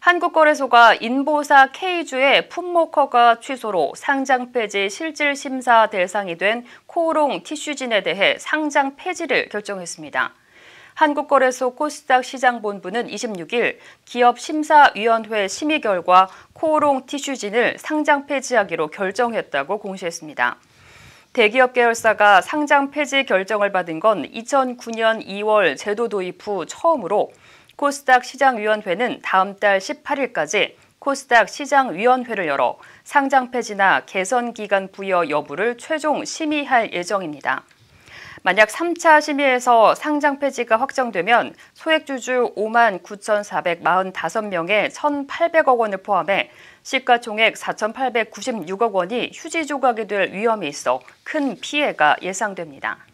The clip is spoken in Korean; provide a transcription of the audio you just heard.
한국거래소가 인보사 K주의 품목허가 취소로 상장 폐지 실질 심사 대상이 된 코오롱 티슈진에 대해 상장 폐지를 결정했습니다. 한국거래소 코스닥 시장본부는 26일 기업심사위원회 심의 결과 코오롱 티슈진을 상장 폐지하기로 결정했다고 공시했습니다. 대기업 계열사가 상장 폐지 결정을 받은 건 2009년 2월 제도 도입 후 처음으로 코스닥 시장위원회는 다음 달 18일까지 코스닥 시장위원회를 열어 상장 폐지나 개선 기간 부여 여부를 최종 심의할 예정입니다. 만약 3차 심의에서 상장 폐지가 확정되면 소액주주 5만 9,445명의 1,800억 원을 포함해 시가총액 4,896억 원이 휴지 조각이 될 위험이 있어 큰 피해가 예상됩니다.